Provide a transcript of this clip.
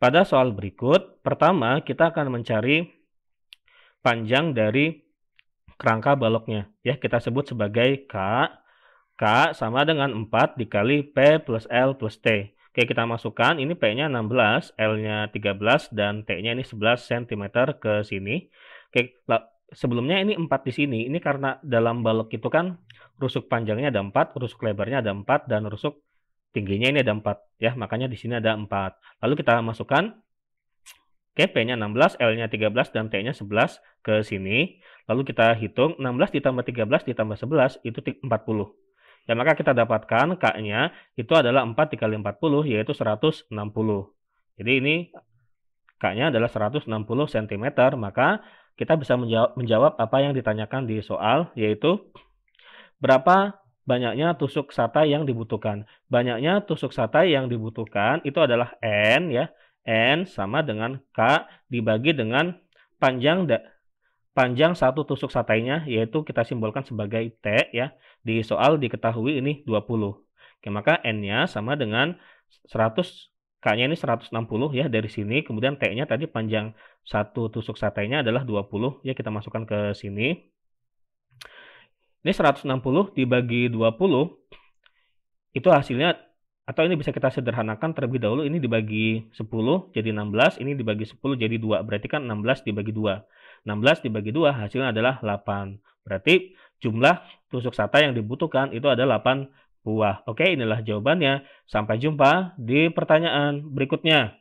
Pada soal berikut, pertama kita akan mencari panjang dari kerangka baloknya. Ya, kita sebut sebagai K. K sama dengan 4 dikali P plus L plus T. Oke, kita masukkan. Ini P-nya 16, L-nya 13, dan T-nya ini 11 cm ke sini. Oke, sebelumnya ini 4 di sini. Ini karena dalam balok itu kan rusuk panjangnya ada 4, rusuk lebarnya ada 4, dan rusuk tingginya ini ada 4 ya, makanya di sini ada 4. Lalu kita masukkan Oke, P-nya 16, L-nya 13, dan T-nya 11 ke sini. Lalu kita hitung 16 ditambah 13 ditambah 11 itu 40. Ya, maka kita dapatkan K-nya itu adalah 4 dikali 40 yaitu 160. Jadi ini K-nya adalah 160 cm. Maka kita bisa menjawab, menjawab apa yang ditanyakan di soal yaitu berapa banyaknya tusuk satai yang dibutuhkan. Banyaknya tusuk satai yang dibutuhkan itu adalah N ya. N sama dengan K dibagi dengan panjang da panjang satu tusuk satainya yaitu kita simbolkan sebagai T ya. Di soal diketahui ini 20. Oke, maka N-nya sama dengan 100 K-nya ini 160 ya dari sini. Kemudian T-nya tadi panjang satu tusuk satainya adalah 20 ya kita masukkan ke sini. Ini 160 dibagi 20 itu hasilnya atau ini bisa kita sederhanakan terlebih dahulu ini dibagi 10 jadi 16, ini dibagi 10 jadi 2. Berarti kan 16 dibagi 2. 16 dibagi 2 hasilnya adalah 8. Berarti jumlah tusuk sate yang dibutuhkan itu ada 8 buah. Oke, inilah jawabannya. Sampai jumpa di pertanyaan berikutnya.